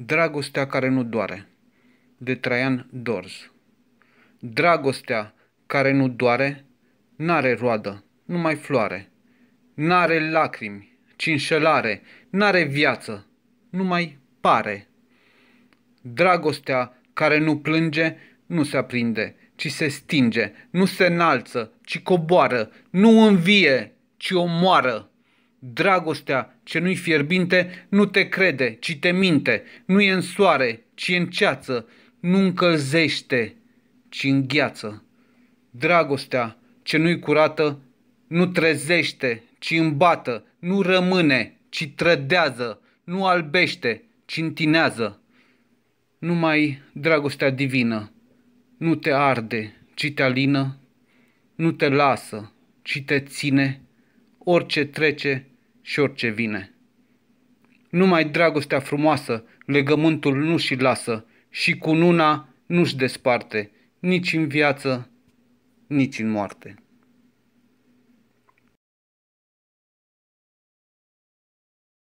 Dragostea care nu doare de Traian Dorz Dragostea care nu doare n-are roadă, numai floare, n-are lacrimi, înșelare, n-are viață, numai pare. Dragostea care nu plânge nu se aprinde, ci se stinge, nu se înalță, ci coboară, nu învie, ci omoară. Dragostea ce nu-i fierbinte nu te crede, ci te minte, nu e în soare, ci în ceață, nu încălzește, ci îngheață. Dragostea ce nu-i curată nu trezește, ci îmbată, nu rămâne, ci trădează, nu albește, ci întinează. Numai dragostea divină nu te arde, ci te alină, nu te lasă, ci te ține, orice trece și orice vine. Numai dragostea frumoasă legământul nu și lasă și cu nuna nu-și desparte, nici în viață, nici în moarte.